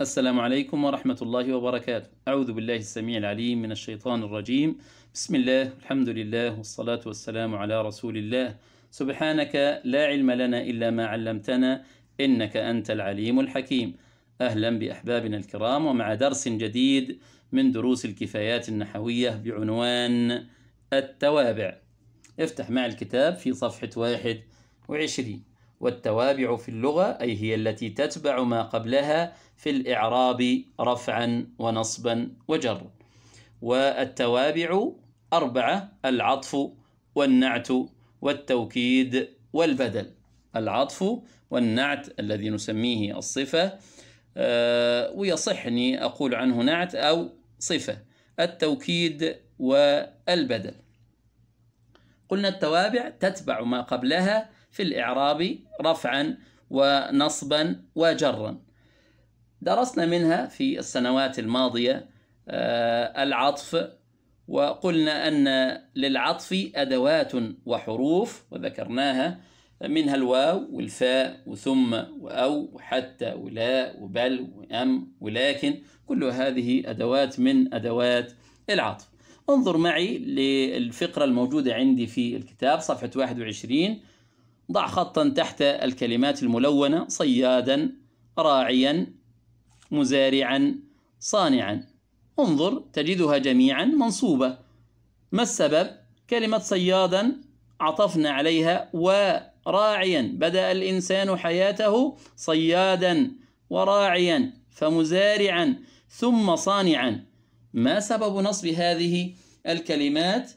السلام عليكم ورحمة الله وبركاته أعوذ بالله السميع العليم من الشيطان الرجيم بسم الله الحمد لله والصلاة والسلام على رسول الله سبحانك لا علم لنا إلا ما علمتنا إنك أنت العليم الحكيم أهلا بأحبابنا الكرام ومع درس جديد من دروس الكفايات النحوية بعنوان التوابع افتح مع الكتاب في صفحة واحد وعشرين والتوابع في اللغة أي هي التي تتبع ما قبلها في الإعراب رفعا ونصبا وجرا والتوابع أربعة العطف والنعت والتوكيد والبدل العطف والنعت الذي نسميه الصفة آه، ويصح أني أقول عنه نعت أو صفة التوكيد والبدل قلنا التوابع تتبع ما قبلها في الإعراب رفعا ونصبا وجرا درسنا منها في السنوات الماضية آه، العطف وقلنا أن للعطف أدوات وحروف وذكرناها منها الواو والفاء وثم وأو وحتى ولا وبل وأم ولكن كل هذه أدوات من أدوات العطف انظر معي للفقرة الموجودة عندي في الكتاب صفحة 21 ضع خطا تحت الكلمات الملونة صيادا راعيا مزارعا صانعا انظر تجدها جميعا منصوبة ما السبب؟ كلمة صيادا عطفنا عليها وراعيا بدأ الإنسان حياته صيادا وراعيا فمزارعا ثم صانعا ما سبب نصب هذه الكلمات؟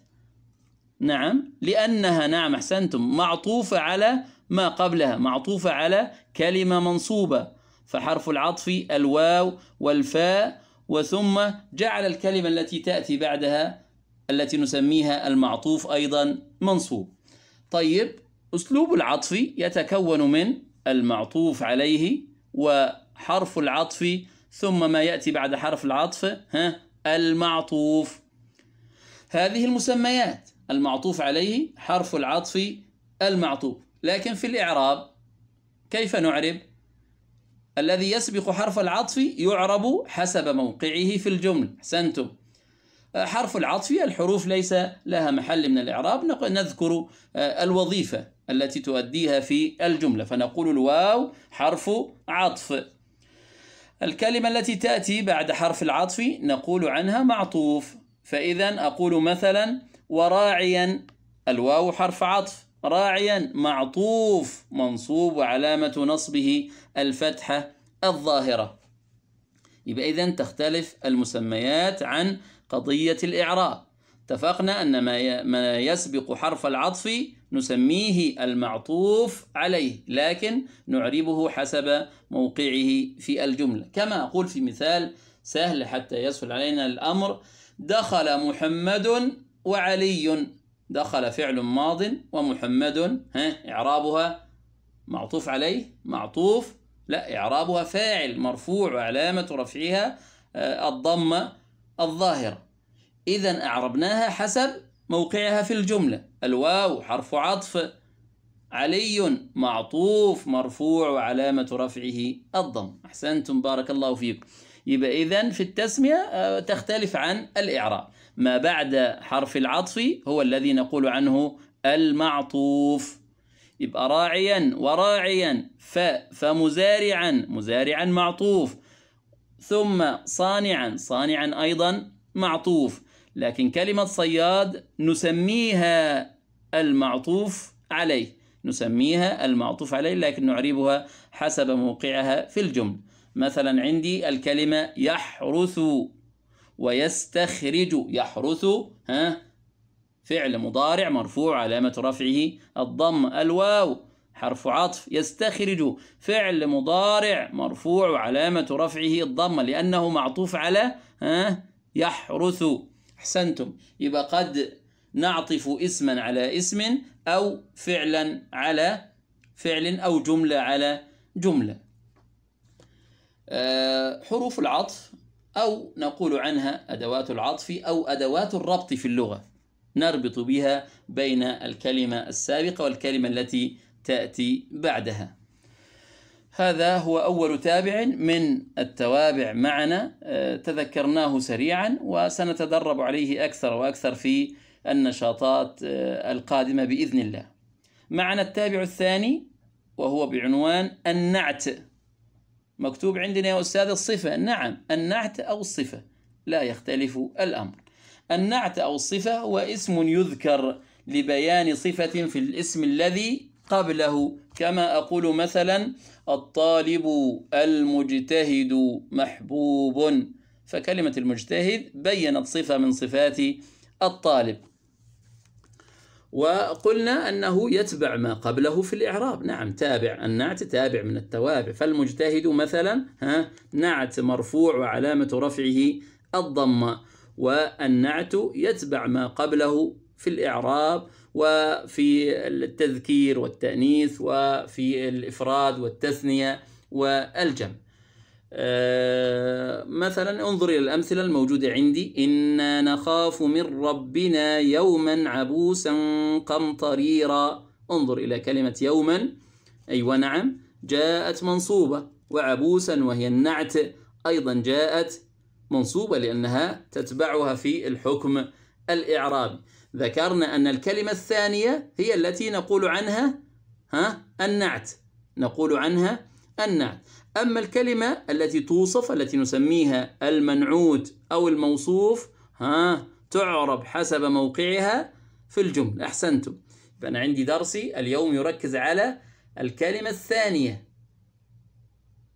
نعم لأنها نعم أحسنتم معطوفة على ما قبلها معطوفة على كلمة منصوبة فحرف العطف الواو والفاء وثم جعل الكلمة التي تأتي بعدها التي نسميها المعطوف أيضا منصوب طيب أسلوب العطف يتكون من المعطوف عليه وحرف العطف ثم ما يأتي بعد حرف العطف ها المعطوف هذه المسميات المعطوف عليه حرف العطف المعطوف لكن في الإعراب كيف نعرب الذي يسبق حرف العطف يعرب حسب موقعه في الجمل أحسنتم حرف العطف الحروف ليس لها محل من الإعراب نذكر آه، الوظيفة التي تؤديها في الجملة فنقول الواو حرف عطف الكلمة التي تأتي بعد حرف العطف نقول عنها معطوف فإذا أقول مثلا وراعيا الواو حرف عطف راعيا معطوف منصوب وعلامة نصبه الفتحة الظاهرة يبقى إذا تختلف المسميات عن قضية الإعراب اتفقنا أن ما يسبق حرف العطف نسميه المعطوف عليه لكن نعربه حسب موقعه في الجملة كما أقول في مثال سهل حتى يسهل علينا الأمر دخل محمد وعلي دخل فعل ماض ومحمد ها إعرابها معطوف عليه معطوف لا إعرابها فاعل مرفوع وعلامة رفعها آه، الضمة الظاهرة إذا أعربناها حسب موقعها في الجملة الواو حرف عطف علي معطوف مرفوع وعلامة رفعه الضم أحسنتم بارك الله فيكم يبقى إذا في التسمية آه، تختلف عن الإعراب ما بعد حرف العطف هو الذي نقول عنه المعطوف يبقى راعيا وراعيا ف فمزارعا مزارعا معطوف ثم صانعا صانعا أيضا معطوف لكن كلمة صياد نسميها المعطوف عليه نسميها المعطوف عليه لكن نعربها حسب موقعها في الجمل مثلا عندي الكلمة يحرث ويستخرج يحرث ها فعل مضارع مرفوع علامة رفعه الضم الواو حرف عطف يستخرج فعل مضارع مرفوع علامة رفعه الضمة لأنه معطوف على ها يحرث أحسنتم يبقى قد نعطف اسما على اسم أو فعلا على فعل أو جملة على جملة آه، حروف العطف أو نقول عنها أدوات العطف أو أدوات الربط في اللغة نربط بها بين الكلمة السابقة والكلمة التي تأتي بعدها هذا هو أول تابع من التوابع معنا آه، تذكرناه سريعا وسنتدرب عليه أكثر وأكثر في النشاطات آه، القادمة بإذن الله معنا التابع الثاني وهو بعنوان النعت مكتوب عندنا يا أستاذ الصفة نعم النعت أو الصفة لا يختلف الأمر النعت أو الصفة هو اسم يذكر لبيان صفة في الاسم الذي قبله كما أقول مثلا الطالب المجتهد محبوب فكلمة المجتهد بينت صفة من صفات الطالب وقلنا أنه يتبع ما قبله في الإعراب نعم تابع النعت تابع من التوابع فالمجتهد مثلا ها نعت مرفوع وعلامة رفعه الضمة والنعت يتبع ما قبله في الإعراب وفي التذكير والتأنيث وفي الإفراد والتثنية والجمع آه، مثلا انظر إلى الأمثلة الموجودة عندي إنا نخاف من ربنا يوما عبوسا قمطريرا انظر إلى كلمة يوما أي ونعم جاءت منصوبة وعبوسا وهي النعت أيضا جاءت منصوبة لأنها تتبعها في الحكم الإعرابي ذكرنا أن الكلمة الثانية هي التي نقول عنها ها النعت نقول عنها النعت أما الكلمة التي توصف التي نسميها المنعوت أو الموصوف ها تعرب حسب موقعها في الجملة أحسنتم فأنا عندي درسي اليوم يركز على الكلمة الثانية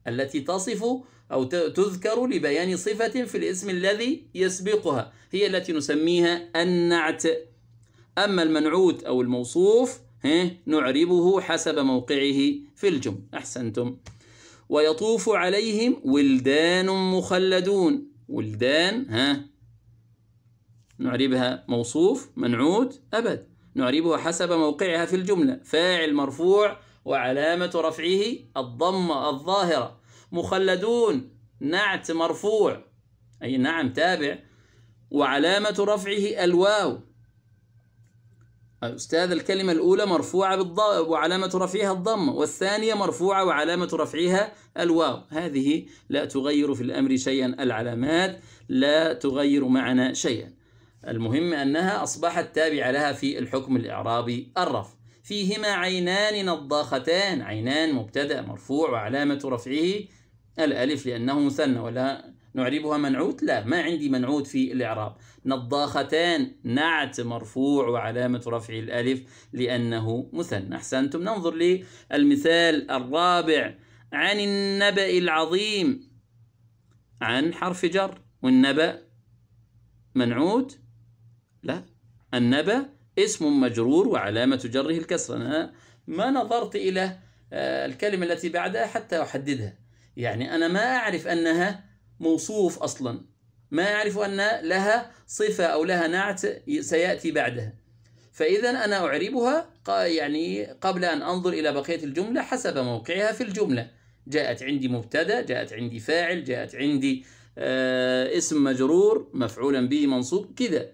التي تصف أو تذكر لبيان صفة في الاسم الذي يسبقها هي التي نسميها النعت أما المنعوت أو الموصوف نعربه حسب موقعه في الجملة أحسنتم ويطوف عليهم ولدان مخلدون ولدان ها نعربها موصوف منعود أبد نعربها حسب موقعها في الجملة فاعل مرفوع وعلامة رفعه الضمة الظاهرة مخلدون نعت مرفوع أي نعم تابع وعلامة رفعه الواو أستاذ الكلمة الأولى مرفوعة بالضاء وعلامة رفعها الضم والثانية مرفوعة وعلامة رفعها الواو هذه لا تغير في الأمر شيئا العلامات لا تغير معنى شيئا المهم أنها أصبحت تابعة لها في الحكم الإعرابي الرفع فيهما عينان نضاختان عينان مبتدأ مرفوع وعلامة رفعه الألف لأنه مثنى ولا نعربها منعوت لا ما عندي منعوت في الإعراب نضاختان نعت مرفوع وعلامة رفعه الألف لأنه مثنى أحسنتم ننظر للمثال الرابع عن النبأ العظيم عن حرف جر والنبأ منعود لا النبأ اسم مجرور وعلامة جره الكسر أنا ما نظرت إلى آه، الكلمة التي بعدها حتى أحددها يعني أنا ما أعرف أنها موصوف أصلا ما يعرف أن لها صفة أو لها نعت سيأتي بعدها فإذا أنا أعربها يعني قبل أن أنظر إلى بقية الجملة حسب موقعها في الجملة جاءت عندي مبتدأ جاءت عندي فاعل جاءت عندي آه اسم مجرور مفعولا به منصوب كذا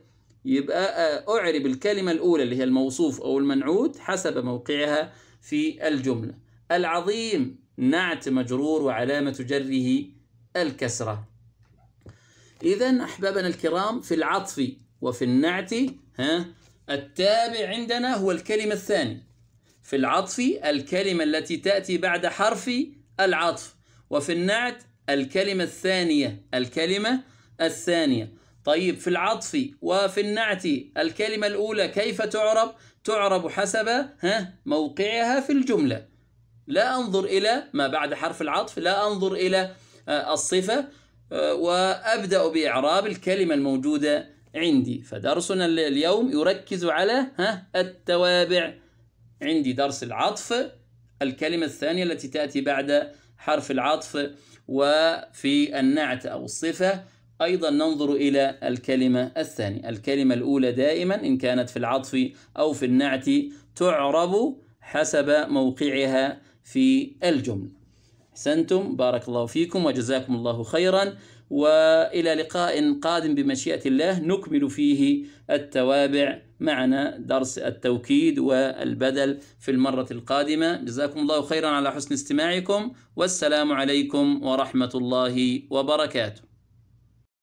يبقى آه، أعرب الكلمة الأولى اللي هي الموصوف أو المنعوت حسب موقعها في الجملة العظيم نعت مجرور وعلامة جره الكسرة إذا أحبابنا الكرام في العطف وفي النعت ها التابع عندنا هو الكلمة الثانية في العطف الكلمة التي تأتي بعد حرف العطف وفي النعت الكلمة الثانية الكلمة الثانية طيب في العطف وفي النعت الكلمة الأولى كيف تعرب؟ تعرب حسب ها موقعها في الجملة لا أنظر إلى ما بعد حرف العطف لا أنظر إلى آه، الصفة وأبدأ بإعراب الكلمة الموجودة عندي فدرسنا اليوم يركز على ها التوابع عندي درس العطف الكلمة الثانية التي تأتي بعد حرف العطف وفي النعت أو الصفة أيضا ننظر إلى الكلمة الثانية الكلمة الأولى دائما إن كانت في العطف أو في النعت تعرب حسب موقعها في الجملة أحسنتم بارك الله فيكم وجزاكم الله خيرا وإلى لقاء قادم بمشيئة الله نكمل فيه التوابع معنا درس التوكيد والبدل في المرة القادمة جزاكم الله خيرا على حسن استماعكم والسلام عليكم ورحمة الله وبركاته